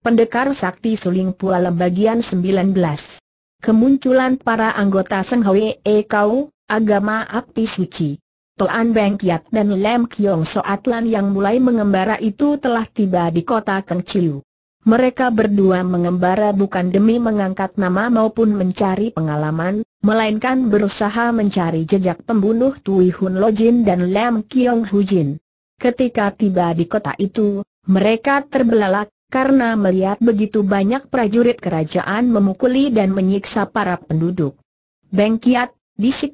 Pendekar Sakti Suling Pualem bagian 19. Kemunculan para anggota Seng Hwee Kau, Agama api Suci. Toan Beng Kiat dan Lem Kiong Soatlan yang mulai mengembara itu telah tiba di kota Chiu. Mereka berdua mengembara bukan demi mengangkat nama maupun mencari pengalaman, melainkan berusaha mencari jejak pembunuh Tui Hun Lojin dan Lem Kiong Hujin. Ketika tiba di kota itu, mereka terbelalak, karena melihat begitu banyak prajurit kerajaan memukuli dan menyiksa para penduduk. Beng Kiat,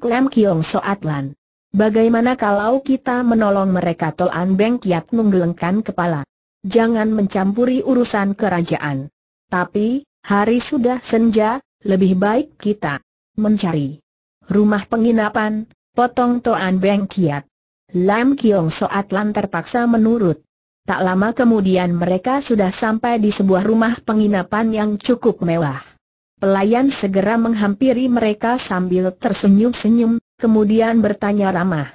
Lam Kiong Soatlan. Bagaimana kalau kita menolong mereka Tolan Beng Kiat menggelengkan kepala. Jangan mencampuri urusan kerajaan. Tapi, hari sudah senja, lebih baik kita mencari rumah penginapan, potong Toan Beng Kiat. Lam Kiong Soatlan terpaksa menurut. Tak lama kemudian mereka sudah sampai di sebuah rumah penginapan yang cukup mewah. Pelayan segera menghampiri mereka sambil tersenyum-senyum, kemudian bertanya ramah.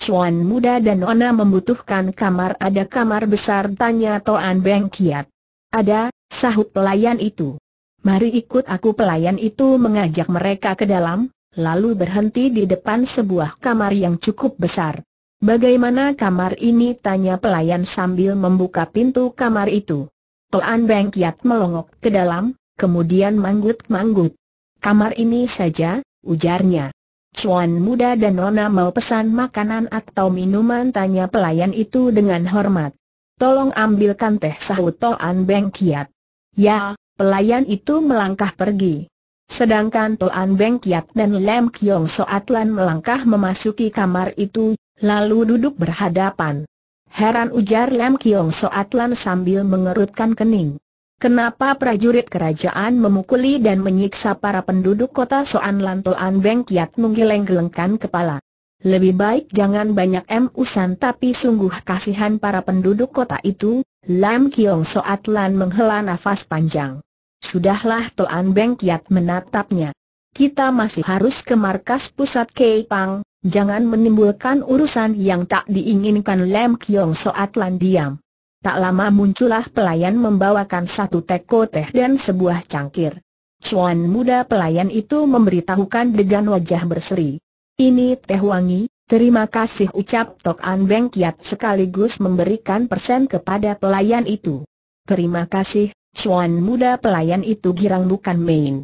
Cuan muda dan Ona membutuhkan kamar ada kamar besar tanya Toan Beng Kiat. Ada, sahut pelayan itu. Mari ikut aku pelayan itu mengajak mereka ke dalam, lalu berhenti di depan sebuah kamar yang cukup besar. Bagaimana kamar ini? Tanya pelayan sambil membuka pintu kamar itu. Tuan Beng Kiat melongok ke dalam, kemudian manggut-manggut. Kamar ini saja, ujarnya. Cuan muda dan Nona mau pesan makanan atau minuman tanya pelayan itu dengan hormat. Tolong ambilkan teh sahut Toan Beng Kiat. Ya, pelayan itu melangkah pergi. Sedangkan Toan Beng Kiat dan Lem Kiong Soatlan melangkah memasuki kamar itu, lalu duduk berhadapan. Heran ujar Lam Kiong Soat Lan sambil mengerutkan kening. Kenapa prajurit kerajaan memukuli dan menyiksa para penduduk kota Soan Lan Toan Beng Kiat menggeleng-gelengkan kepala? Lebih baik jangan banyak emusan tapi sungguh kasihan para penduduk kota itu, Lam Kiong Soat Lan menghela nafas panjang. Sudahlah Toan Beng Kiat menatapnya. Kita masih harus ke markas pusat Kei Pang, Jangan menimbulkan urusan yang tak diinginkan Lem Kiong Lan diam. Tak lama muncullah pelayan membawakan satu teko teh dan sebuah cangkir. Cuan muda pelayan itu memberitahukan dengan wajah berseri. Ini teh wangi, terima kasih ucap Tok An Beng Kiat sekaligus memberikan persen kepada pelayan itu. Terima kasih, Cuan muda pelayan itu girang bukan main.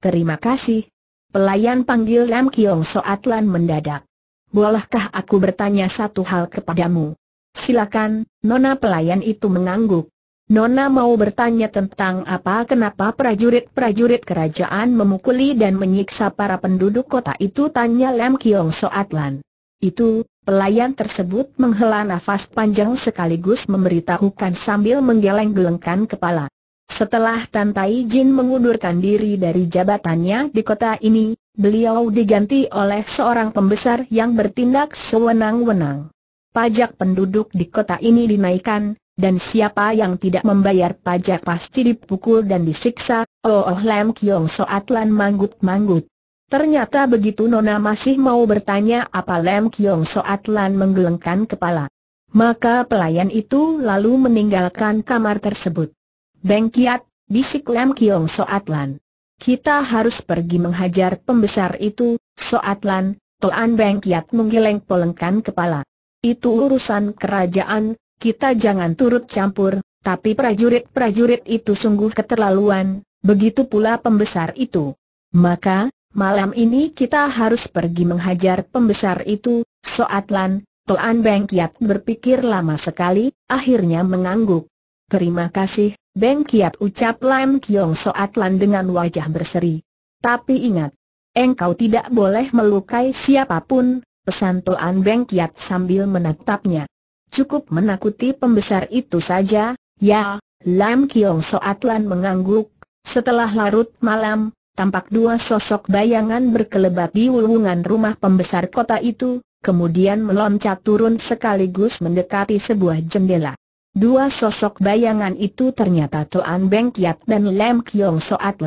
Terima kasih, Pelayan panggil Lam Kiong Soat Lan mendadak. Bolehkah aku bertanya satu hal kepadamu? Silakan, Nona pelayan itu mengangguk. Nona mau bertanya tentang apa kenapa prajurit-prajurit kerajaan memukuli dan menyiksa para penduduk kota itu tanya Lam Kiong Soat Lan. Itu, pelayan tersebut menghela nafas panjang sekaligus memberitahukan sambil menggeleng-gelengkan kepala. Setelah Tai Jin mengundurkan diri dari jabatannya di kota ini, beliau diganti oleh seorang pembesar yang bertindak sewenang-wenang. Pajak penduduk di kota ini dinaikkan, dan siapa yang tidak membayar pajak pasti dipukul dan disiksa, oh, oh Lam Kiong Soat Lan manggut-manggut. Ternyata begitu Nona masih mau bertanya apa Lam Kiong Soat Lan menggelengkan kepala. Maka pelayan itu lalu meninggalkan kamar tersebut. Beng Kiat, bisik Lam Kiong Soatlan. Kita harus pergi menghajar pembesar itu, Soatlan. Toan Beng Kiat menggeleng polengkan kepala. Itu urusan kerajaan, kita jangan turut campur, tapi prajurit-prajurit itu sungguh keterlaluan, begitu pula pembesar itu. Maka, malam ini kita harus pergi menghajar pembesar itu, Soatlan. Toan Beng Kiat berpikir lama sekali, akhirnya mengangguk. Terima kasih, Beng Kiat ucap Lam Kiong Soat Lan dengan wajah berseri. Tapi ingat, engkau tidak boleh melukai siapapun, pesan Tuan Beng Kiat sambil menatapnya. Cukup menakuti pembesar itu saja, ya, Lam Kiong Soat Lan mengangguk, setelah larut malam, tampak dua sosok bayangan berkelebat di wulungan rumah pembesar kota itu, kemudian meloncat turun sekaligus mendekati sebuah jendela. Dua sosok bayangan itu ternyata Toan Beng Kiat dan Lem Kiong Soat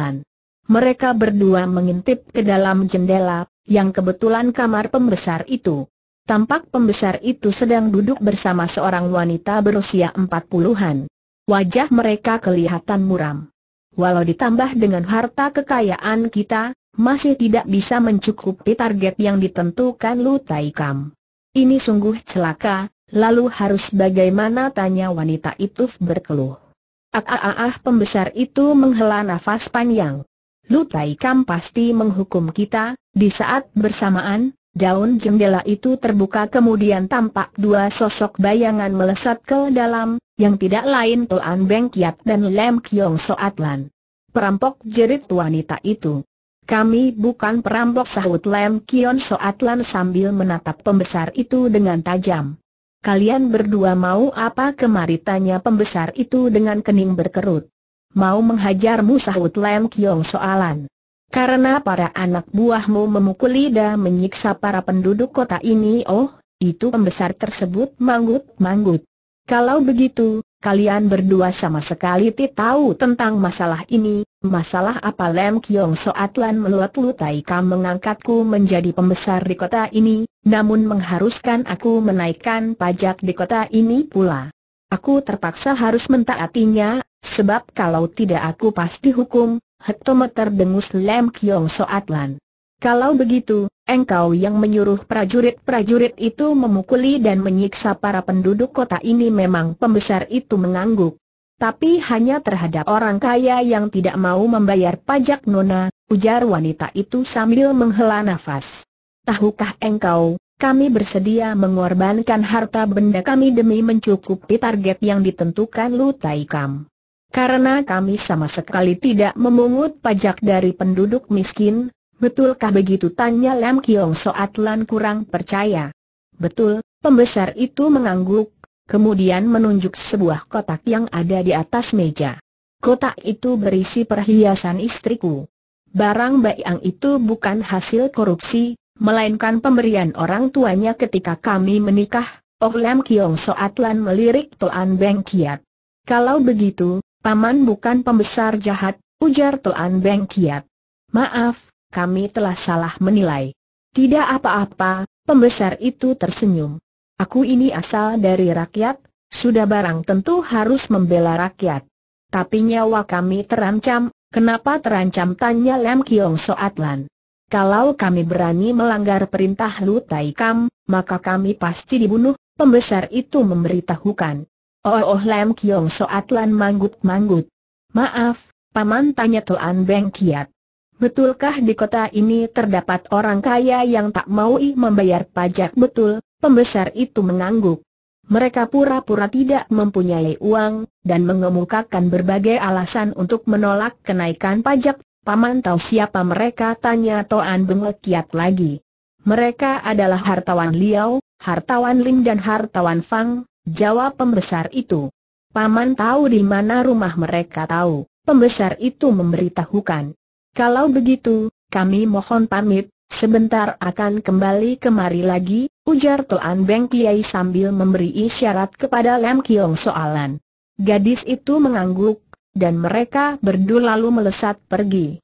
Mereka berdua mengintip ke dalam jendela, yang kebetulan kamar pembesar itu. Tampak pembesar itu sedang duduk bersama seorang wanita berusia empat puluhan. Wajah mereka kelihatan muram. Walau ditambah dengan harta kekayaan kita, masih tidak bisa mencukupi target yang ditentukan Lu Taikam. Ini sungguh celaka, Lalu harus bagaimana tanya wanita itu berkeluh. Ah, ah, ah, ah pembesar itu menghela nafas panjang. Lutai Kam pasti menghukum kita, di saat bersamaan, daun jendela itu terbuka kemudian tampak dua sosok bayangan melesat ke dalam, yang tidak lain Tuan Beng Kiat dan Lem Kiong Soatlan, Perampok jerit wanita itu. Kami bukan perampok sahut Lem Kion Soatlan sambil menatap pembesar itu dengan tajam. Kalian berdua mau apa kemari tanya pembesar itu dengan kening berkerut. Mau menghajarmu sahut Lam Kiong soalan. Karena para anak buahmu memukuli dan menyiksa para penduduk kota ini oh, itu pembesar tersebut manggut-manggut. Kalau begitu, Kalian berdua sama sekali tidak tahu tentang masalah ini, masalah apa Lem Kiong Soatlan meluat lutai kamu mengangkatku menjadi pembesar di kota ini, namun mengharuskan aku menaikkan pajak di kota ini pula. Aku terpaksa harus mentaatinya, sebab kalau tidak aku pasti hukum, hektometer dengus Lem Kiong Soatlan. Kalau begitu, engkau yang menyuruh prajurit-prajurit itu memukuli dan menyiksa para penduduk kota ini memang pembesar itu mengangguk. Tapi hanya terhadap orang kaya yang tidak mau membayar pajak nona, ujar wanita itu sambil menghela nafas. Tahukah engkau, kami bersedia mengorbankan harta benda kami demi mencukupi target yang ditentukan lu, Lutaikam. Karena kami sama sekali tidak memungut pajak dari penduduk miskin, Betulkah begitu tanya Lam Kiong Soat Lan kurang percaya? Betul, pembesar itu mengangguk, kemudian menunjuk sebuah kotak yang ada di atas meja. Kotak itu berisi perhiasan istriku. Barang bayang itu bukan hasil korupsi, melainkan pemberian orang tuanya ketika kami menikah. Oh Lam Kiong Soat Lan melirik Toan Beng Kiat. Kalau begitu, paman bukan pembesar jahat, ujar Toan Beng Kiat. Maaf, kami telah salah menilai. Tidak apa-apa, pembesar itu tersenyum. Aku ini asal dari rakyat, sudah barang tentu harus membela rakyat. Tapi nyawa kami terancam, kenapa terancam tanya Lam Kiong Soatlan. Kalau kami berani melanggar perintah Tai Kam, maka kami pasti dibunuh, pembesar itu memberitahukan. Oh, oh Lam Kiong Soatlan manggut-manggut. Maaf, Paman tanya Tuan Beng Kiat. Betulkah di kota ini terdapat orang kaya yang tak mau membayar pajak? Betul, pembesar itu mengangguk. Mereka pura-pura tidak mempunyai uang, dan mengemukakan berbagai alasan untuk menolak kenaikan pajak. Paman tahu siapa mereka? Tanya Toan Bengekiat lagi. Mereka adalah hartawan Liao, hartawan Lim dan hartawan Fang, jawab pembesar itu. Paman tahu di mana rumah mereka tahu, pembesar itu memberitahukan. Kalau begitu, kami mohon pamit, sebentar akan kembali kemari lagi, ujar Toan Beng Kiai sambil memberi isyarat kepada Lam Kiong Soalan. Gadis itu mengangguk, dan mereka berdua lalu melesat pergi.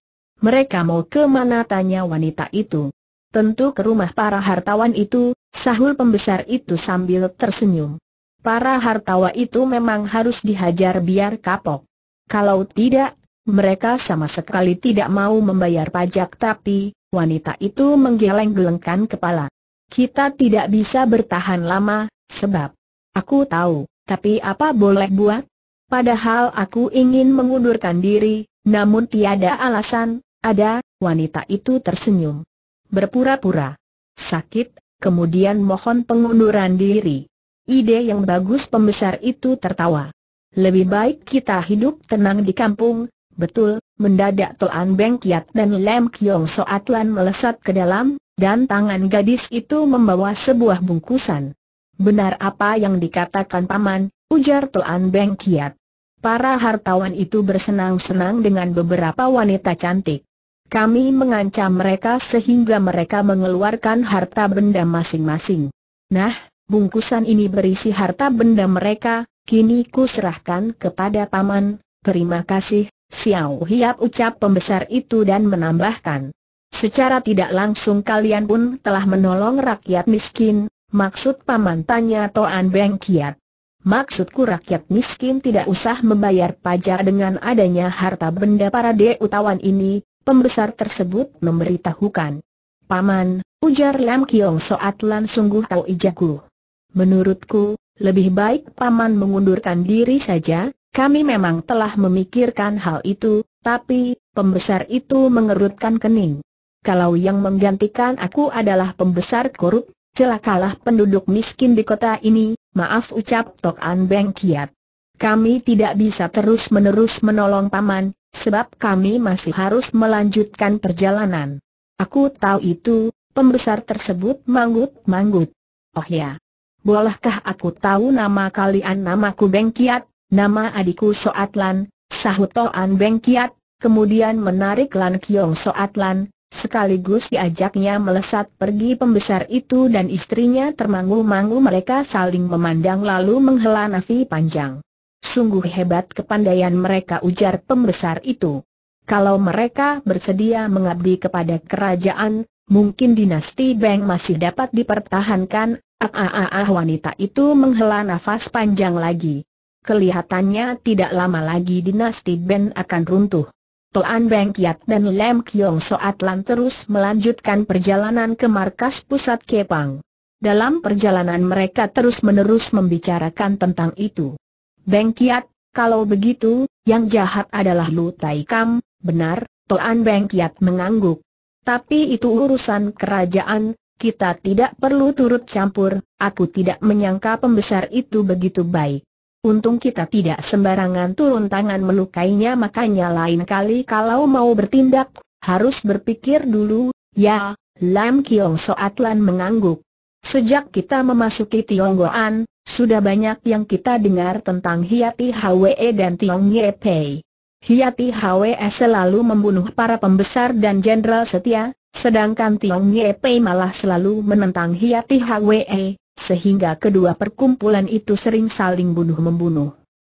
Mereka mau ke mana tanya wanita itu. Tentu ke rumah para hartawan itu, sahul pembesar itu sambil tersenyum. Para hartawa itu memang harus dihajar biar kapok. Kalau tidak, mereka sama sekali tidak mau membayar pajak tapi, wanita itu menggeleng-gelengkan kepala. Kita tidak bisa bertahan lama, sebab aku tahu, tapi apa boleh buat? Padahal aku ingin mengundurkan diri, namun tiada alasan, ada, wanita itu tersenyum. Berpura-pura. Sakit, kemudian mohon pengunduran diri. Ide yang bagus pembesar itu tertawa. Lebih baik kita hidup tenang di kampung, Betul, mendadak tuan Beng Kiat dan Lem Kiong Soatlan melesat ke dalam, dan tangan gadis itu membawa sebuah bungkusan. Benar apa yang dikatakan paman, ujar tuan Beng Kiat. Para hartawan itu bersenang-senang dengan beberapa wanita cantik. Kami mengancam mereka sehingga mereka mengeluarkan harta benda masing-masing. Nah, bungkusan ini berisi harta benda mereka, kini ku serahkan kepada paman, terima kasih, Xiao Hiap ucap pembesar itu dan menambahkan. Secara tidak langsung kalian pun telah menolong rakyat miskin, maksud paman tanya Toan Beng Kiat. Maksudku rakyat miskin tidak usah membayar pajak dengan adanya harta benda para deutawan ini, pembesar tersebut memberitahukan. Paman, ujar Lam Kiong Soat Lan sungguh tahu ijaku. Menurutku, lebih baik Paman mengundurkan diri saja, kami memang telah memikirkan hal itu, tapi, pembesar itu mengerutkan kening. Kalau yang menggantikan aku adalah pembesar korup, celakalah penduduk miskin di kota ini, maaf ucap Tok An Beng Kiat. Kami tidak bisa terus-menerus menolong Paman, sebab kami masih harus melanjutkan perjalanan. Aku tahu itu, pembesar tersebut manggut-manggut. Oh ya, bolehkah aku tahu nama kalian namaku Beng Kiat? Nama adikku Soatlan, Sahutoan sahut Toan Beng Kiat, kemudian menarik Lan Kiong Soatlan, sekaligus diajaknya melesat pergi pembesar itu dan istrinya termangu-mangu mereka saling memandang lalu menghela nafi panjang. Sungguh hebat kepandaian mereka ujar pembesar itu. Kalau mereka bersedia mengabdi kepada kerajaan, mungkin dinasti Beng masih dapat dipertahankan, ah, ah, ah, ah wanita itu menghela nafas panjang lagi kelihatannya tidak lama lagi dinasti Ben akan runtuh. Toan Beng Kiat dan Lem Kiong Soat terus melanjutkan perjalanan ke markas pusat Kepang. Dalam perjalanan mereka terus-menerus membicarakan tentang itu. Beng Kiat, kalau begitu, yang jahat adalah Lu Tai Kam, benar, Toan Beng Kiat mengangguk. Tapi itu urusan kerajaan, kita tidak perlu turut campur, aku tidak menyangka pembesar itu begitu baik. Untung kita tidak sembarangan turun tangan melukainya makanya lain kali kalau mau bertindak, harus berpikir dulu, ya, Lam Kiong Soatlan mengangguk. Sejak kita memasuki Tionggoan, sudah banyak yang kita dengar tentang Hiati Hwe dan Tiong Ye Pei. Hiati Hwe selalu membunuh para pembesar dan jenderal setia, sedangkan Tiong Ye Pei malah selalu menentang Hiati Hwe sehingga kedua perkumpulan itu sering saling bunuh-membunuh.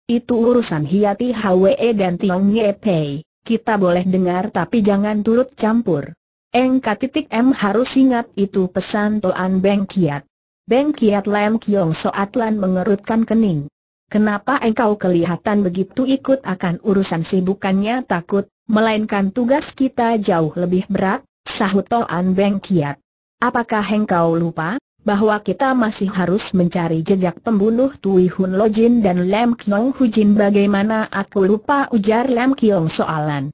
Itu urusan Hiati Hwe dan Tiong Ye Pei, kita boleh dengar tapi jangan turut campur. Engka titik M harus ingat itu pesan Toan Beng Kiat. Beng Kiat Lam Kiong Soat Lan mengerutkan kening. Kenapa engkau kelihatan begitu ikut akan urusan si bukannya takut, melainkan tugas kita jauh lebih berat, sahut Toan Beng Kiat. Apakah engkau lupa, bahwa kita masih harus mencari jejak pembunuh Tui Hun Lojin dan Lam Kiong Hujin bagaimana aku lupa ujar Lam Kiong soalan.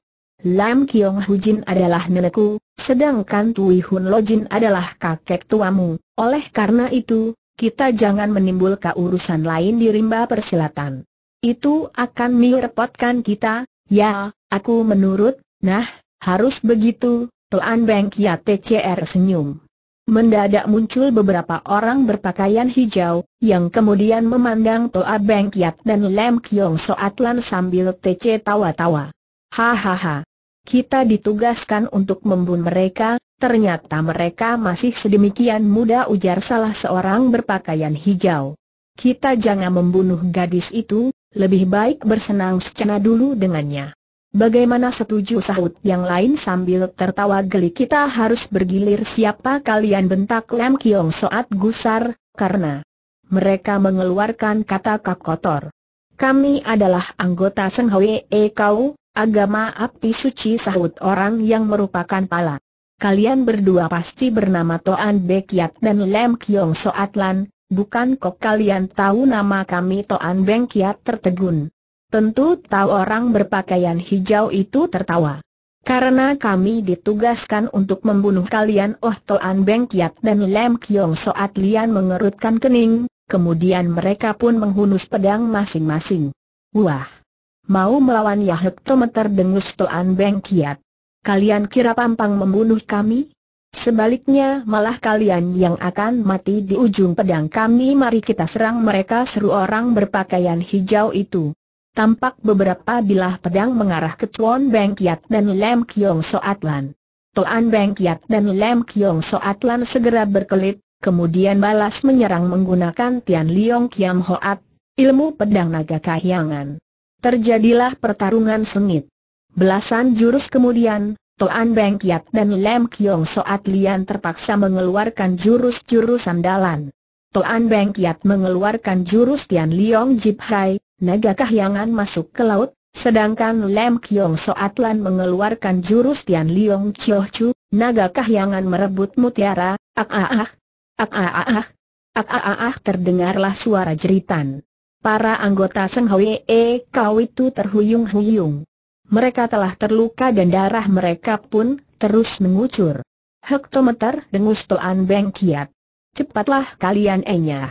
Lam Kiong Hujin adalah nenekku, sedangkan Tui Hun Lojin adalah kakek tuamu, oleh karena itu, kita jangan menimbulkan urusan lain di rimba persilatan. Itu akan merepotkan kita, ya, aku menurut, nah, harus begitu, Tuan Beng Kia TCR senyum. Mendadak muncul beberapa orang berpakaian hijau, yang kemudian memandang Toa Beng Kiat dan Lem Kiong Soatlan sambil TC tawa-tawa. Hahaha. Kita ditugaskan untuk membunuh mereka, ternyata mereka masih sedemikian muda ujar salah seorang berpakaian hijau. Kita jangan membunuh gadis itu, lebih baik bersenang senang dulu dengannya. Bagaimana setuju sahut yang lain sambil tertawa geli kita harus bergilir siapa kalian bentak Lam Kiong Soat gusar, karena mereka mengeluarkan kata kak kotor. Kami adalah anggota Seng Hwe E Kau, agama api suci sahut orang yang merupakan pala. Kalian berdua pasti bernama Toan Bekiat dan Lam Kiong Soat Lan, bukan kok kalian tahu nama kami Toan Bengkiat tertegun. Tentu tahu orang berpakaian hijau itu tertawa. Karena kami ditugaskan untuk membunuh kalian Oh Toan Beng Kiat dan Lem Kiong Soat Lian mengerutkan kening, kemudian mereka pun menghunus pedang masing-masing. Wah! Mau melawan Yahek hektometer dengus Toan Beng Kiat. Kalian kira pampang membunuh kami? Sebaliknya malah kalian yang akan mati di ujung pedang kami Mari kita serang mereka seru orang berpakaian hijau itu tampak beberapa bilah pedang mengarah ke Tuan Beng Kiat dan Lam Kiong Soatlan. Tuan Toan Beng Kiat dan Lam Kiong Soatlan segera berkelit, kemudian balas menyerang menggunakan Tian Liong Kiam Hoat, ilmu pedang naga kahyangan. Terjadilah pertarungan sengit. Belasan jurus kemudian, Tuan Beng Kiat dan Lam Kiong Soatlian terpaksa mengeluarkan jurus-jurus andalan. Tuan Beng Kiat mengeluarkan jurus Tian Liong Jip Hai, naga kahyangan masuk ke laut, sedangkan Lem Kiong Soatlan mengeluarkan jurus Tian Liong Chioh Chu, naga kahyangan merebut mutiara, ak ah ah, ak ah ah ah, ak ah ah ah terdengarlah suara jeritan. Para anggota Seng Hwee Kau itu terhuyung-huyung. Mereka telah terluka dan darah mereka pun terus mengucur. Hektometer dengus Toan Beng Kiat. Cepatlah kalian enyah.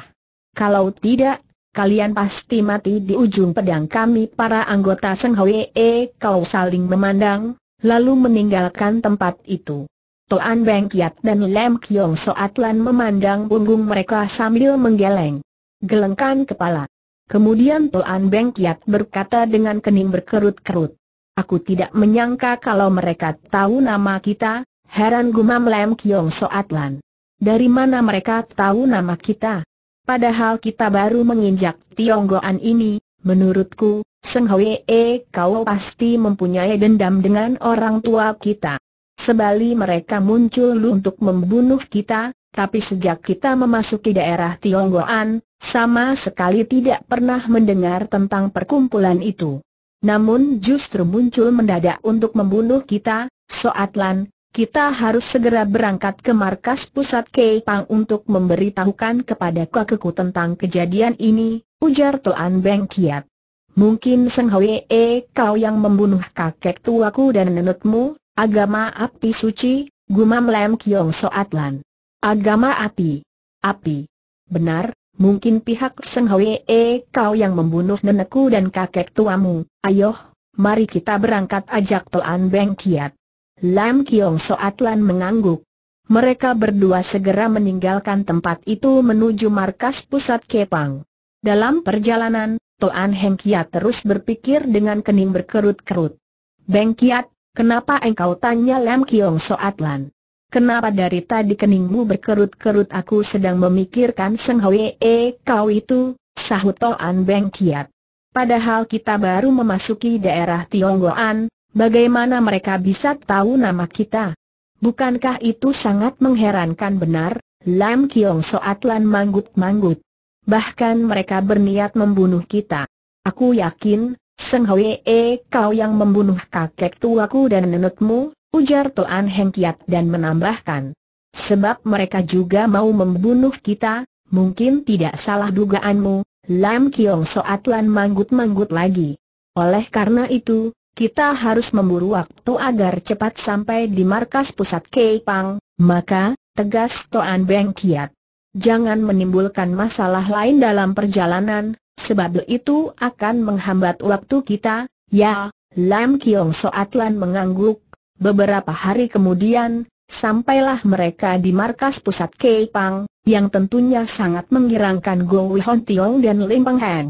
Kalau tidak, kalian pasti mati di ujung pedang kami para anggota Seng Hwee kau saling memandang, lalu meninggalkan tempat itu. Toan Beng Kiat dan Lem Kiong Soatlan memandang punggung mereka sambil menggeleng. Gelengkan kepala. Kemudian Toan Beng Kiat berkata dengan kening berkerut-kerut. Aku tidak menyangka kalau mereka tahu nama kita, heran gumam Lem Kiong Soatlan, Dari mana mereka tahu nama kita? Padahal kita baru menginjak Tionggoan ini, menurutku, Seng Hwee kau pasti mempunyai dendam dengan orang tua kita. Sebali mereka muncul untuk membunuh kita, tapi sejak kita memasuki daerah Tionggoan, sama sekali tidak pernah mendengar tentang perkumpulan itu. Namun justru muncul mendadak untuk membunuh kita, Soatlan, kita harus segera berangkat ke markas pusat Pang untuk memberitahukan kepada kakekku tentang kejadian ini, ujar Tuan Beng Kiat. Mungkin Seng Hwee kau yang membunuh kakek tuaku dan nenekmu, agama api suci, gumam Lem Kiong Soat Agama api. Api. Benar, mungkin pihak Seng Hwee kau yang membunuh nenekku dan kakek tuamu, ayoh, mari kita berangkat ajak Tuan Beng Kiat. Lam Kiong Soatlan mengangguk. Mereka berdua segera meninggalkan tempat itu menuju markas pusat Kepang. Dalam perjalanan, Toan Heng Kiat terus berpikir dengan kening berkerut-kerut. Beng Kiat, kenapa engkau tanya Lam Kiong Soatlan? Kenapa dari tadi keningmu berkerut-kerut aku sedang memikirkan Seng Hwee kau itu, sahut Toan Beng Kiat. Padahal kita baru memasuki daerah Tionggoan, Bagaimana mereka bisa tahu nama kita? Bukankah itu sangat mengherankan benar? Lam Kiong Soatlan manggut-manggut. Bahkan mereka berniat membunuh kita. Aku yakin, Seng Hwee kau yang membunuh kakek tuaku dan nenekmu, ujar Toan Heng Kiat dan menambahkan. Sebab mereka juga mau membunuh kita, mungkin tidak salah dugaanmu, Lam Kiong Soatlan manggut-manggut lagi. Oleh karena itu, kita harus memburu waktu agar cepat sampai di markas pusat Keipang, maka, tegas Toan Beng Kiat. Jangan menimbulkan masalah lain dalam perjalanan, sebab itu akan menghambat waktu kita, ya, Lam Kiong Soatlan mengangguk, beberapa hari kemudian, sampailah mereka di markas pusat Keipang, yang tentunya sangat mengirangkan Go Wihon Tiong dan Lim Peng Heng.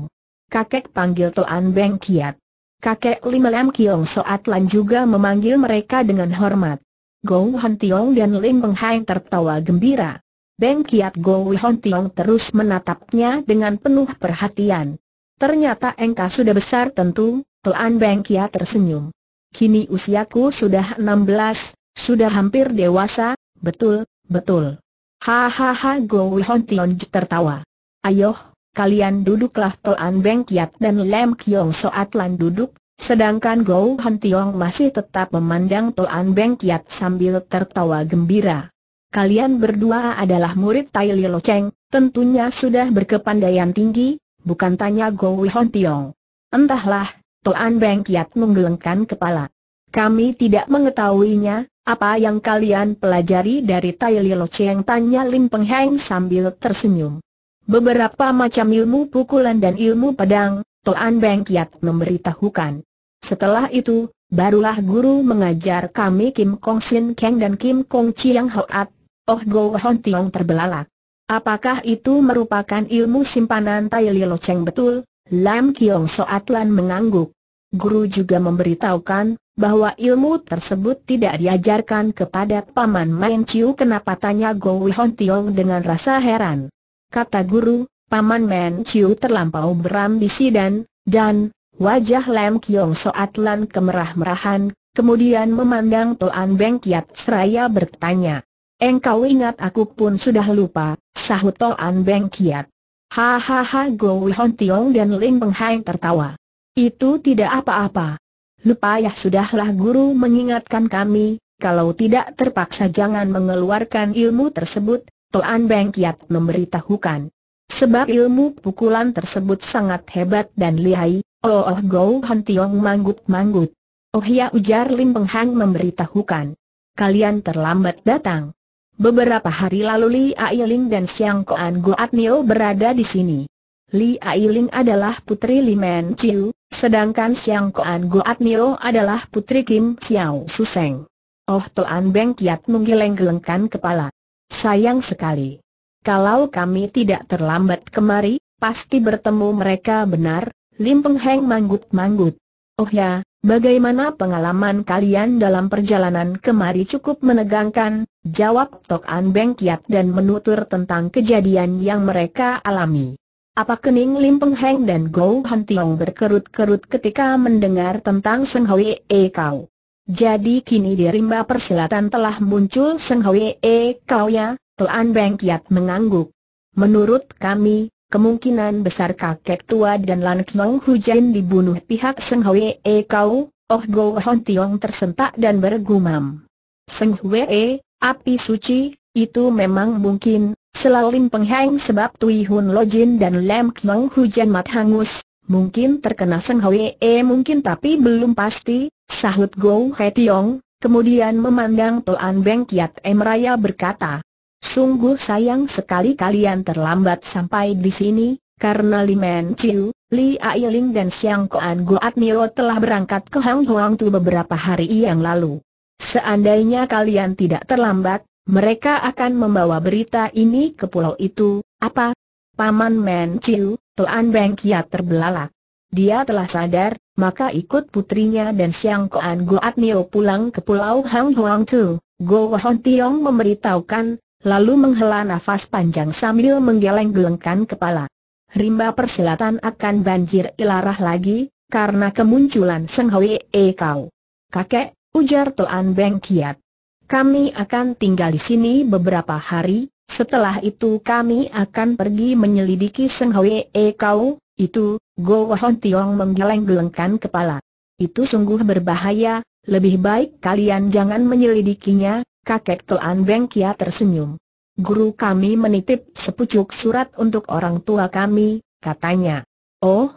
Kakek panggil Toan Beng Kiat. Kakek Lim Lam Kiong Soat Lan juga memanggil mereka dengan hormat. Go Han Tiong dan Lim Peng Hai tertawa gembira. Beng Kiat Go Han Tiong terus menatapnya dengan penuh perhatian. Ternyata engkau sudah besar tentu, Tuan Beng Kiat tersenyum. Kini usiaku sudah enam belas, sudah hampir dewasa, betul, betul. Hahaha Go Han Tiong tertawa. Ayoh, kalian duduklah Toan Beng Kiat dan Lem Kiong Soat Lan duduk, sedangkan Gou Han Tiong masih tetap memandang Toan Beng Kiat sambil tertawa gembira. Kalian berdua adalah murid Tai Lo Cheng, tentunya sudah berkepandaian tinggi, bukan tanya Gou Han Tiong. Entahlah, Toan Beng Kiat menggelengkan kepala. Kami tidak mengetahuinya, apa yang kalian pelajari dari Tai Lo Cheng tanya Lim Peng Heng sambil tersenyum. Beberapa macam ilmu pukulan dan ilmu pedang, Toan Beng Kiat memberitahukan. Setelah itu, barulah guru mengajar kami Kim Kong Sin Kang dan Kim Kong Chiang Hoat, Oh Go Hon Tiong terbelalak. Apakah itu merupakan ilmu simpanan Tai Li Lo Cheng betul? Lam Kiong Soat Lan mengangguk. Guru juga memberitahukan bahwa ilmu tersebut tidak diajarkan kepada Paman Main Chiu kenapa tanya Go Hon Tiong dengan rasa heran kata guru, Paman Men Chiu terlampau berambisi dan, dan, wajah Lam Kiong Soat Lan kemerah-merahan, kemudian memandang Toan Beng Kiat Seraya bertanya. Engkau ingat aku pun sudah lupa, sahut Toan Beng Kiat. Hahaha Go Hon Tiong dan Ling Peng Hai tertawa. Itu tidak apa-apa. Lupa ya sudahlah guru mengingatkan kami, kalau tidak terpaksa jangan mengeluarkan ilmu tersebut, Toan Beng Kiat memberitahukan. Sebab ilmu pukulan tersebut sangat hebat dan lihai, Oh Oh Go Han Tiong manggut-manggut. Oh ya ujar Lim Peng Hang memberitahukan. Kalian terlambat datang. Beberapa hari lalu Li Ailing dan Siang Koan Goat Nio berada di sini. Li Ailing adalah putri Li Men Chiu, sedangkan Siang Koan Goat Nio adalah putri Kim Xiao Suseng. Oh Toan Beng Kiat menggeleng-gelengkan kepala. Sayang sekali. Kalau kami tidak terlambat kemari, pasti bertemu mereka benar, Lim Peng Heng manggut-manggut. Oh ya, bagaimana pengalaman kalian dalam perjalanan kemari cukup menegangkan, jawab Tok An Beng Kiat dan menutur tentang kejadian yang mereka alami. Apa kening Lim Peng Heng dan Go Han Tiong berkerut-kerut ketika mendengar tentang Seng Hwee E Kau. Jadi kini di rimba Perselatan telah muncul Seng Hwee Kau ya, Tuan Beng Kiat mengangguk. Menurut kami, kemungkinan besar kakek tua dan Lan Knong Hujan dibunuh pihak Seng Hwee Kau, Oh Go Hon Tiong tersentak dan bergumam. Seng Hwee, api suci, itu memang mungkin, selalim pengheng sebab Tui Hun Lojin dan Lam Knong Hujan mat hangus, mungkin terkena Seng Hwee mungkin tapi belum pasti, Sahut Go He Tiong, kemudian memandang Tuan Beng Kiat Em Raya berkata, Sungguh sayang sekali kalian terlambat sampai di sini, karena Li Men Chiu, Li Ailing dan Siang Koan Goat Nio telah berangkat ke Hang Huang Tu beberapa hari yang lalu. Seandainya kalian tidak terlambat, mereka akan membawa berita ini ke pulau itu, apa? Paman Men Chiu, Tuan Beng Kiat terbelalak dia telah sadar, maka ikut putrinya dan Siang Koan Goat Nio pulang ke Pulau Hang Huang Tu. Go Hon Tiong memberitahukan, lalu menghela nafas panjang sambil menggeleng-gelengkan kepala. Rimba persilatan akan banjir ilarah lagi, karena kemunculan Seng Hwe E Kau. Kakek, ujar Toan Beng Kiat. Kami akan tinggal di sini beberapa hari, setelah itu kami akan pergi menyelidiki Seng Hwe E Kau, itu, Go Wahon Tiong menggeleng-gelengkan kepala. Itu sungguh berbahaya, lebih baik kalian jangan menyelidikinya, kakek Toan Beng Kia tersenyum. Guru kami menitip sepucuk surat untuk orang tua kami, katanya. Oh,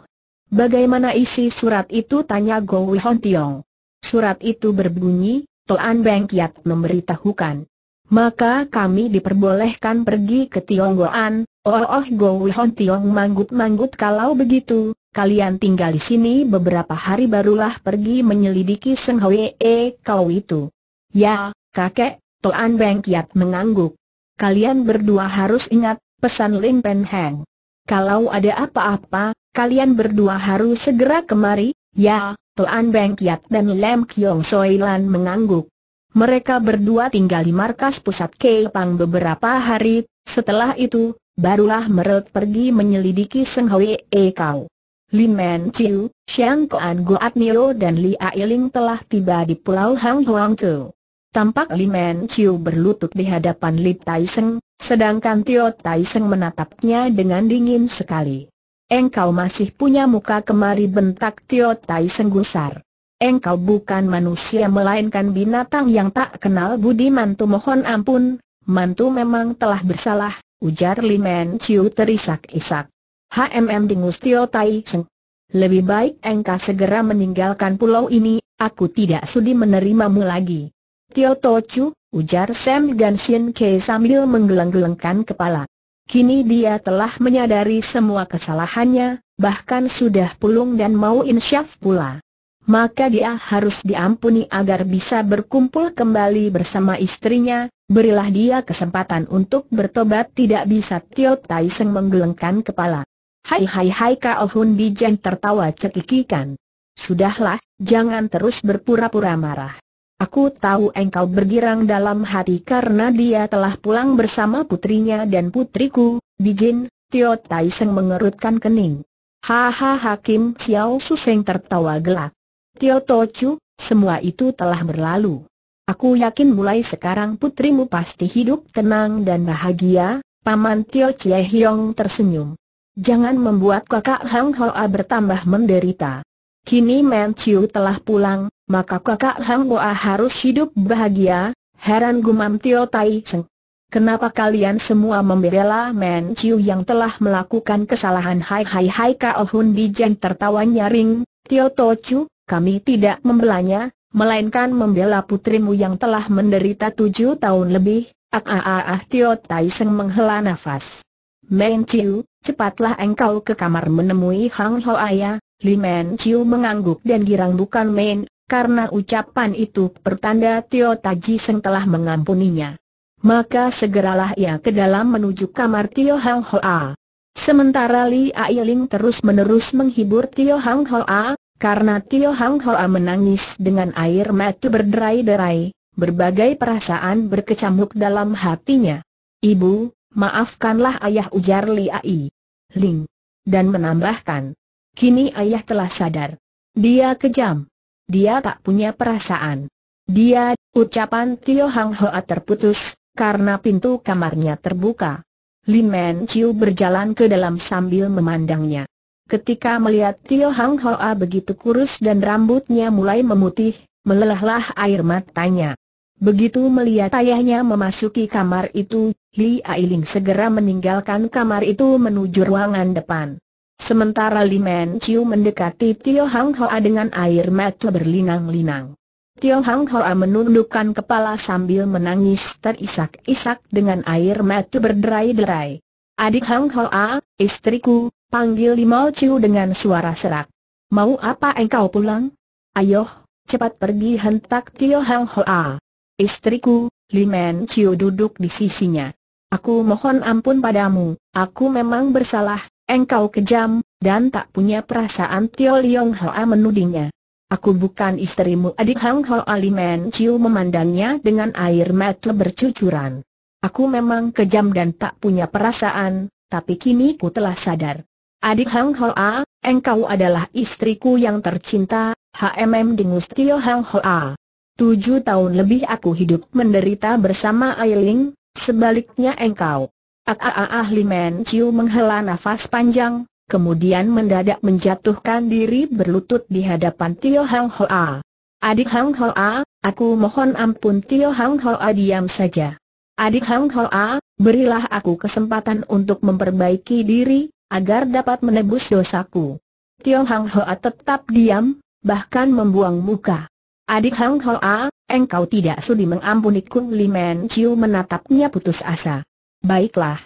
bagaimana isi surat itu tanya Go Wahon Tiong. Surat itu berbunyi, Toan Beng Kia memberitahukan. Maka kami diperbolehkan pergi ke Tionggoan, Oh oh Go Wihon Tiong manggut-manggut kalau begitu, kalian tinggal di sini beberapa hari barulah pergi menyelidiki Seng Hwee eh, kau itu. Ya, kakek, Toan Beng Kiat mengangguk. Kalian berdua harus ingat, pesan Lim Pen Heng. Kalau ada apa-apa, kalian berdua harus segera kemari, ya, Toan Beng Kiat dan Lem Kiong Soi Lan mengangguk. Mereka berdua tinggal di markas pusat Kepang beberapa hari, setelah itu, barulah Meret pergi menyelidiki Seng E Kau. Lin Men Chiu, Xiang Koan Goat Nio dan Li Ailing telah tiba di Pulau Hang Huang Chu. Tampak Li Men Chiu berlutut di hadapan Li Tai Seng, sedangkan Tio Tai Seng menatapnya dengan dingin sekali. Engkau masih punya muka kemari bentak Tio Tai Seng gusar. Engkau bukan manusia melainkan binatang yang tak kenal budi mantu mohon ampun, mantu memang telah bersalah, ujar Limen Chiu terisak-isak. HMM dengus Tio Tai Seng. Lebih baik engkau segera meninggalkan pulau ini, aku tidak sudi menerimamu lagi. Tio Tochu, ujar Sam Sien Ke sambil menggeleng-gelengkan kepala. Kini dia telah menyadari semua kesalahannya, bahkan sudah pulung dan mau insyaf pula. Maka dia harus diampuni agar bisa berkumpul kembali bersama istrinya, Berilah dia kesempatan untuk bertobat tidak bisa Tio Tai Seng menggelengkan kepala. Hai hai hai Kao Hun Bijan tertawa cekikikan. Sudahlah, jangan terus berpura-pura marah. Aku tahu engkau bergirang dalam hati karena dia telah pulang bersama putrinya dan putriku, Bijin, Tio Tai Seng mengerutkan kening. Haha Hakim Xiao Suseng tertawa gelak. Tio Tocu, semua itu telah berlalu. Aku yakin mulai sekarang putrimu pasti hidup tenang dan bahagia, Paman Tio Chie Hiong tersenyum. Jangan membuat kakak Hang Hoa bertambah menderita. Kini Men Chiu telah pulang, maka kakak Hang Hoa harus hidup bahagia, heran gumam Tio Tai Seng. Kenapa kalian semua membela Men Chiu yang telah melakukan kesalahan Hai Hai Hai Kao Hun Bijan tertawa nyaring, Tio Chu, kami tidak membelanya, melainkan membela putrimu yang telah menderita tujuh tahun lebih. Ah ah ah ah Tio Tai menghela nafas. Men Chiu, cepatlah engkau ke kamar menemui Hang Ho Ayah. Li Men Chiu mengangguk dan girang bukan main, karena ucapan itu pertanda Tio Taji Seng telah mengampuninya. Maka segeralah ia ke dalam menuju kamar Tio Hang Ho Hoa. Sementara Li Ailing terus-menerus menghibur Tio Hang Hoa, karena Tio Hang Hoa menangis dengan air mata berderai-derai, berbagai perasaan berkecamuk dalam hatinya. Ibu, maafkanlah ayah ujar Li Ai. Ling. Dan menambahkan. Kini ayah telah sadar. Dia kejam. Dia tak punya perasaan. Dia, ucapan Tio Hang Hoa terputus, karena pintu kamarnya terbuka. Lin Men Chiu berjalan ke dalam sambil memandangnya. Ketika melihat Tio Hang Hoa begitu kurus dan rambutnya mulai memutih, melelahlah air matanya. Begitu melihat ayahnya memasuki kamar itu, Li Ailing segera meninggalkan kamar itu menuju ruangan depan. Sementara Li Men Chiu mendekati Tio Hang Hoa dengan air mata berlinang-linang. Tio Hang Hoa menundukkan kepala sambil menangis terisak-isak dengan air mata berderai-derai. Adik Hang Hoa, istriku, Panggil Limau Ciu dengan suara serak. Mau apa engkau pulang? Ayoh, cepat pergi hentak Tio Hang Hoa. Istriku, Limen Ciu duduk di sisinya. Aku mohon ampun padamu, aku memang bersalah, engkau kejam, dan tak punya perasaan Tio Liong Hoa menudingnya. Aku bukan istrimu adik Hang Hoa Limen Ciu memandangnya dengan air mata bercucuran. Aku memang kejam dan tak punya perasaan, tapi kini ku telah sadar. Adik Hang Hoa, engkau adalah istriku yang tercinta, HMM Dingus Tio Hang Hoa. Tujuh tahun lebih aku hidup menderita bersama Ailing, sebaliknya engkau. Ah ahli Men Chiu menghela nafas panjang, kemudian mendadak menjatuhkan diri berlutut di hadapan Tio Hang Hoa. Adik Hang Hoa, aku mohon ampun Tio Hang Hoa diam saja. Adik Hang Hoa, berilah aku kesempatan untuk memperbaiki diri, agar dapat menebus dosaku. Tiong Hang Hoa tetap diam, bahkan membuang muka. Adik Hang Hoa, engkau tidak sudi mengampuni Kun Limen Chiu menatapnya putus asa. Baiklah.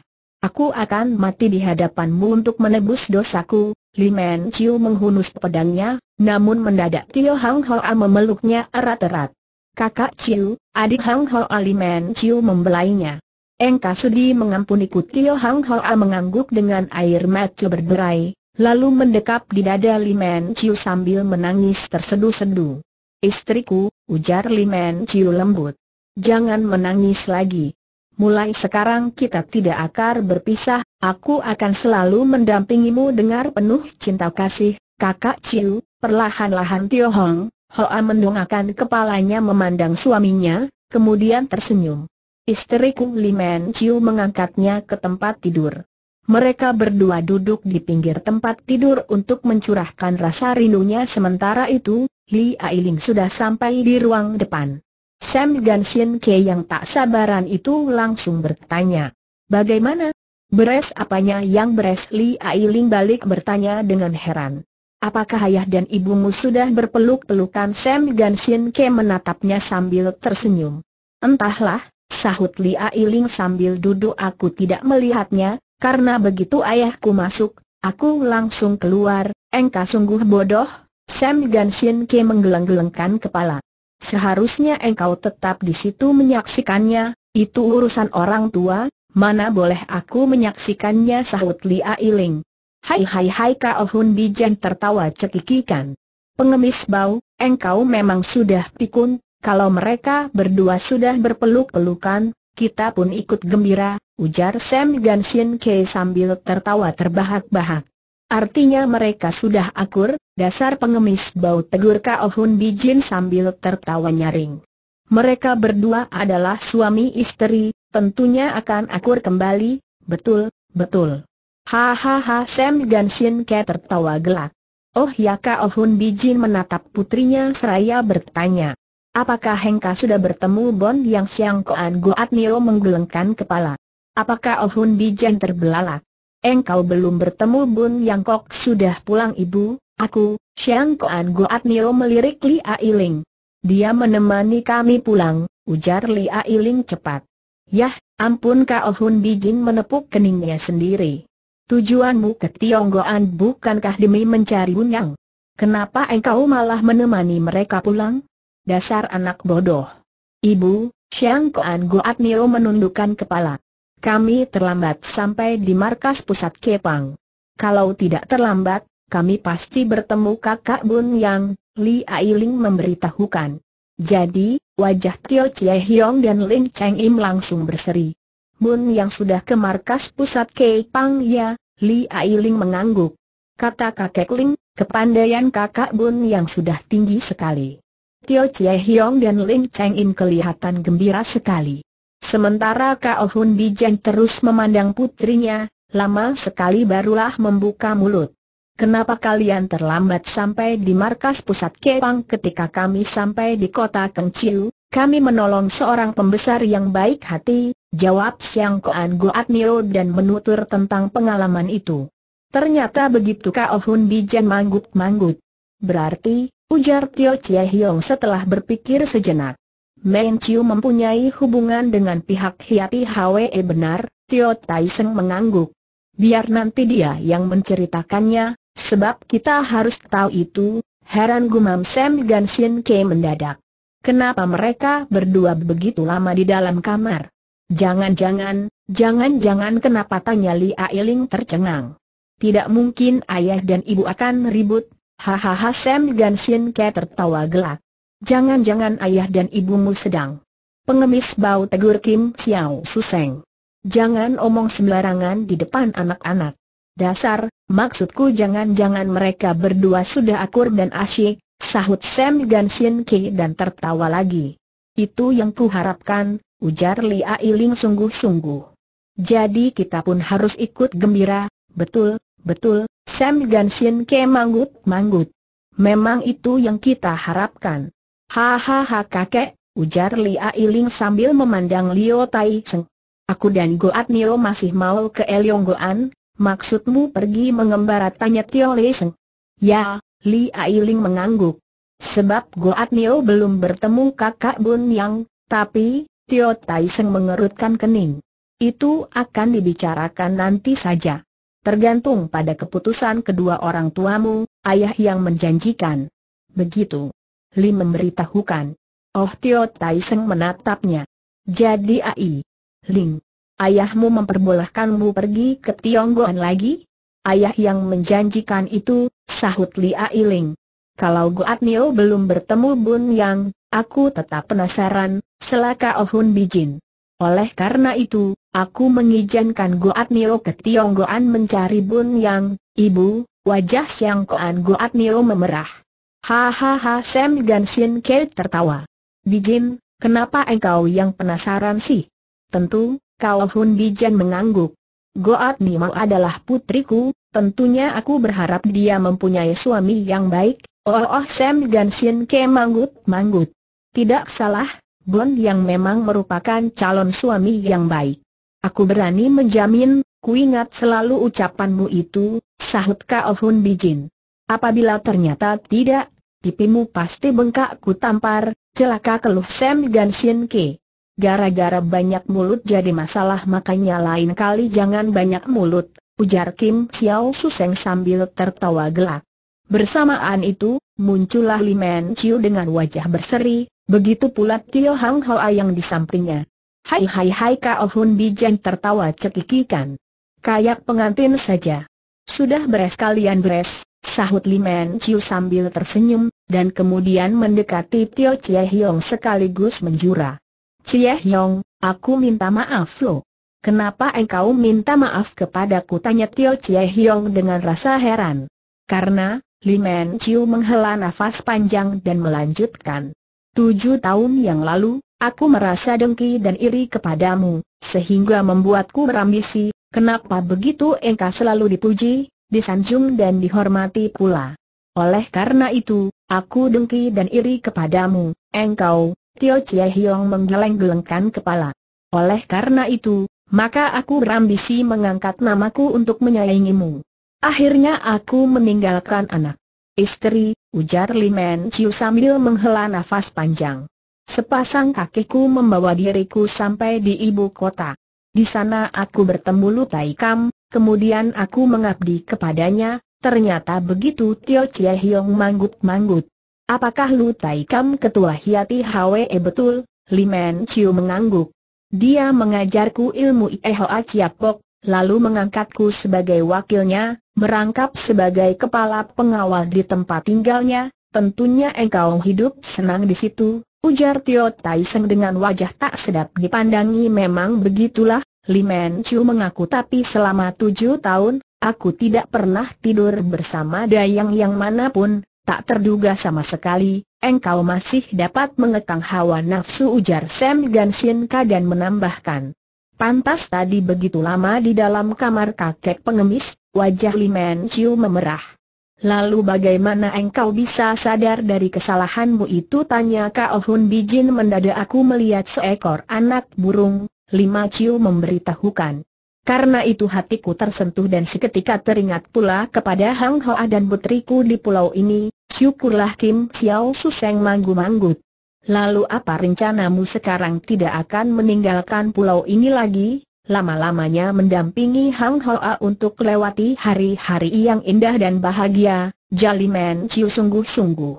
Aku akan mati di hadapanmu untuk menebus dosaku, Limen Chiu menghunus pedangnya, namun mendadak Tio Hang Hoa memeluknya erat-erat. Kakak Chiu, adik Hang Hoa Limen Chiu membelainya. Engkau sudi mengampuni. Tio Hang Hoa mengangguk dengan air mata berderai, lalu mendekap di dada Limen Chiu sambil menangis tersedu-sedu. Istriku, ujar Limen Chiu lembut. Jangan menangis lagi. Mulai sekarang kita tidak akan berpisah, aku akan selalu mendampingimu dengar penuh cinta kasih, kakak Chiu, perlahan-lahan Tio Hong Hoa mendongakkan kepalanya memandang suaminya, kemudian tersenyum. Istriku Limen Chiu mengangkatnya ke tempat tidur. Mereka berdua duduk di pinggir tempat tidur untuk mencurahkan rasa rindunya sementara itu, Li Ailing sudah sampai di ruang depan. Sam Sien Ke yang tak sabaran itu langsung bertanya, Bagaimana? Beres apanya yang beres? Li Ailing balik bertanya dengan heran. Apakah ayah dan ibumu sudah berpeluk-pelukan? Sam Sien Ke menatapnya sambil tersenyum. Entahlah, sahut Li Ailing sambil duduk aku tidak melihatnya, karena begitu ayahku masuk, aku langsung keluar, engkau sungguh bodoh, Sam Gansin Ke menggeleng-gelengkan kepala. Seharusnya engkau tetap di situ menyaksikannya, itu urusan orang tua, mana boleh aku menyaksikannya sahut Li Ailing. Hai hai hai Kao Hun Bijan tertawa cekikikan. Pengemis bau, engkau memang sudah pikun, kalau mereka berdua sudah berpeluk-pelukan, kita pun ikut gembira, ujar Sam Gansin Ke sambil tertawa terbahak-bahak. Artinya mereka sudah akur, dasar pengemis bau tegur Kao Hun Bijin sambil tertawa nyaring. Mereka berdua adalah suami istri, tentunya akan akur kembali, betul, betul. Hahaha Sam Gansin Ke tertawa gelak. Oh ya Kao Hun Bijin menatap putrinya seraya bertanya. Apakah Hengka sudah bertemu Bon yang Siang Koan Goat Nio menggelengkan kepala? Apakah Oh Hun Bijan terbelalak? Engkau belum bertemu Bon Yang Kok sudah pulang ibu, aku, Siang Koan Goat Nio melirik Li Ailing. Dia menemani kami pulang, ujar Li Ailing cepat. Yah, ampun Oh Hun Bijin menepuk keningnya sendiri. Tujuanmu ke Goan bukankah demi mencari Yang? Kenapa engkau malah menemani mereka pulang? Dasar anak bodoh. Ibu, Xiang Koan Goat Nio menundukkan kepala. Kami terlambat sampai di markas pusat Kepang. Kalau tidak terlambat, kami pasti bertemu kakak Bun Yang, Li Ailing memberitahukan. Jadi, wajah Tio Chie Hiong dan Ling Cheng Im langsung berseri. Bun yang sudah ke markas pusat Kepang ya, Li Ailing mengangguk. Kata kakek Ling, kepandaian kakak Bun yang sudah tinggi sekali. Tio Chie Hiong dan Ling Cheng In kelihatan gembira sekali. Sementara Kao Hun Bijan terus memandang putrinya, lama sekali barulah membuka mulut. Kenapa kalian terlambat sampai di markas pusat Kepang ketika kami sampai di kota Kengciu? Kami menolong seorang pembesar yang baik hati, jawab Siang Koan Goat Nio dan menutur tentang pengalaman itu. Ternyata begitu Kao Hun Bijan manggut-manggut. Berarti, Ujar Tio Chie Hiong setelah berpikir sejenak. Meng Chiu mempunyai hubungan dengan pihak Hiati Hwe eh, benar, Tio Tai Seng mengangguk. Biar nanti dia yang menceritakannya, sebab kita harus tahu itu, heran gumam Sam Gan Sin Ke mendadak. Kenapa mereka berdua begitu lama di dalam kamar? Jangan-jangan, jangan-jangan kenapa tanya Li Ailing tercengang. Tidak mungkin ayah dan ibu akan ribut, Hahaha Sam Gansin Ke tertawa gelak. Jangan-jangan ayah dan ibumu sedang. Pengemis bau tegur Kim Xiao Suseng. Jangan omong sembarangan di depan anak-anak. Dasar, maksudku jangan-jangan mereka berdua sudah akur dan asyik, sahut Sam Gansin Ke dan tertawa lagi. Itu yang kuharapkan, ujar Li Ailing sungguh-sungguh. Jadi kita pun harus ikut gembira, betul, betul, Sam Gansin ke manggut-manggut. Memang itu yang kita harapkan. Hahaha kakek, ujar Lia Iling sambil memandang Lio Tai Seng. Aku dan Goat Nio masih mau ke Goan. maksudmu pergi mengembara tanya Tio Le Seng. Ya, Lia Iling mengangguk. Sebab Goat Nio belum bertemu kakak Bun Yang, tapi, Tio Tai Seng mengerutkan kening. Itu akan dibicarakan nanti saja tergantung pada keputusan kedua orang tuamu, ayah yang menjanjikan. Begitu. Li memberitahukan. Oh Tio Taiseng menatapnya. Jadi Ai. Ling. Ayahmu memperbolehkanmu pergi ke Tionggoan lagi? Ayah yang menjanjikan itu, sahut Li Ai Ling. Kalau Goat Nio belum bertemu Bun Yang, aku tetap penasaran, selaka Ohun oh Bijin. Oleh karena itu, aku mengizinkan Goat Nio ke Tionggoan mencari Bun Yang, ibu, wajah Siang Koan Goat Nio memerah. Hahaha Sam Sin Ke tertawa. Bijin, kenapa engkau yang penasaran sih? Tentu, kau Hun Bijan mengangguk. Goat Nio adalah putriku, tentunya aku berharap dia mempunyai suami yang baik. Oh, oh Sam Sin Ke manggut-manggut. Tidak salah, Bon yang memang merupakan calon suami yang baik. Aku berani menjamin, ku ingat selalu ucapanmu itu, sahut Kao Hun Bijin. Apabila ternyata tidak, pipimu pasti bengkak ku tampar, celaka keluh Sam Sien Ke. Gara-gara banyak mulut jadi masalah makanya lain kali jangan banyak mulut, ujar Kim Xiao Suseng sambil tertawa gelak. Bersamaan itu, muncullah Limen Chiu dengan wajah berseri, Begitu pula Tio Hang Hoa yang di sampingnya. Hai hai hai Kao Hun Bijan tertawa cekikikan. Kayak pengantin saja. Sudah beres kalian beres, sahut Limen Chiu sambil tersenyum, dan kemudian mendekati Tio Chie Hiong sekaligus menjura. Chie Hiong, aku minta maaf lo. Kenapa engkau minta maaf kepadaku tanya Tio Chie Hiong dengan rasa heran. Karena, Limen Chiu menghela nafas panjang dan melanjutkan. Tujuh tahun yang lalu, aku merasa dengki dan iri kepadamu, sehingga membuatku berambisi, kenapa begitu engkau selalu dipuji, disanjung dan dihormati pula. Oleh karena itu, aku dengki dan iri kepadamu, engkau, Tio Chie Hiong menggeleng-gelengkan kepala. Oleh karena itu, maka aku berambisi mengangkat namaku untuk menyayangimu. Akhirnya aku meninggalkan anak Istri, ujar Limen Chiu sambil menghela nafas panjang. Sepasang kakiku membawa diriku sampai di ibu kota. Di sana aku bertemu Lutai Kam, kemudian aku mengabdi kepadanya, ternyata begitu Tio Chie Hiong manggut-manggut. Apakah Lutai Kam ketua Hiati Hwe eh, betul? Limen Chiu mengangguk. Dia mengajarku ilmu Ieho Akiapok lalu mengangkatku sebagai wakilnya, merangkap sebagai kepala pengawal di tempat tinggalnya, tentunya engkau hidup senang di situ, ujar Tio Tai dengan wajah tak sedap dipandangi memang begitulah, Li Men Chu mengaku tapi selama tujuh tahun, aku tidak pernah tidur bersama dayang yang manapun, tak terduga sama sekali, engkau masih dapat mengekang hawa nafsu ujar Sam Ka dan menambahkan. Pantas tadi begitu lama di dalam kamar kakek pengemis, wajah Limen Chiu memerah. Lalu bagaimana engkau bisa sadar dari kesalahanmu itu? Tanya Kao Hun Bijin mendadak aku melihat seekor anak burung, Lima Chiu memberitahukan. Karena itu hatiku tersentuh dan seketika teringat pula kepada Hang Hoa dan putriku di pulau ini, syukurlah Kim Xiao Suseng manggu-manggut. Lalu apa rencanamu sekarang tidak akan meninggalkan pulau ini lagi? Lama-lamanya mendampingi Hang Hoa untuk lewati hari-hari yang indah dan bahagia, Jali Men Chiu sungguh-sungguh.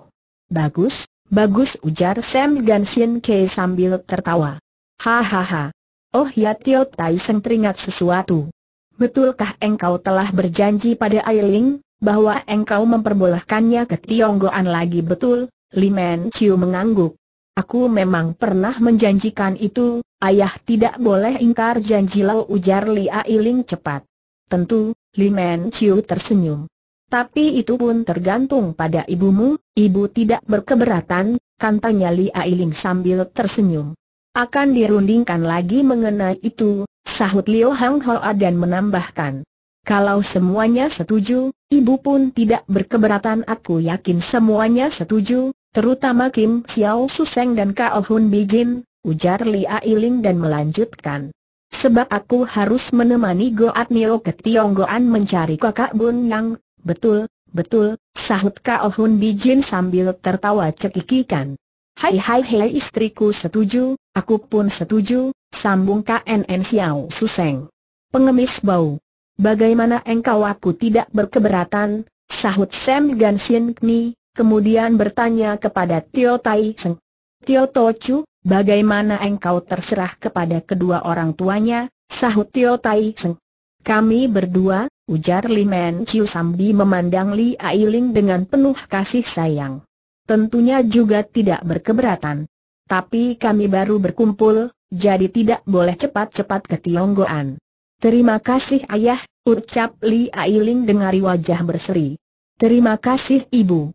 Bagus, bagus ujar Sam Gansin Ke sambil tertawa. Hahaha. Oh ya Tio Tai Seng teringat sesuatu. Betulkah engkau telah berjanji pada Ailing, bahwa engkau memperbolehkannya ke Tionggoan lagi betul? Limen Chiu mengangguk. Aku memang pernah menjanjikan itu, ayah tidak boleh ingkar janji lo ujar Li Ailing cepat. Tentu, Li Men Chiu tersenyum. Tapi itu pun tergantung pada ibumu, ibu tidak berkeberatan, kantanya Li Ailing sambil tersenyum. Akan dirundingkan lagi mengenai itu, sahut Liu Hang Hoa dan menambahkan. Kalau semuanya setuju, ibu pun tidak berkeberatan aku yakin semuanya setuju, terutama Kim Xiao Suseng dan Kao Hun Bijin, ujar Li Ailing dan melanjutkan. Sebab aku harus menemani Goat Nio ke Tionggoan mencari kakak Bun Yang, betul, betul, sahut Kao Hun Bijin sambil tertawa cekikikan. Hai hai hai istriku setuju, aku pun setuju, sambung KNN Xiao Suseng. Pengemis bau. Bagaimana engkau aku tidak berkeberatan, sahut Sam Gansin Kni, kemudian bertanya kepada Tio Tai Seng. Tio Tochu, bagaimana engkau terserah kepada kedua orang tuanya, sahut Tio Tai Seng. Kami berdua, ujar Li Men Chiu sambil memandang Li Ailing dengan penuh kasih sayang. Tentunya juga tidak berkeberatan. Tapi kami baru berkumpul, jadi tidak boleh cepat-cepat ke Tionggoan. Terima kasih ayah, ucap Li Ailing dengari wajah berseri. Terima kasih ibu.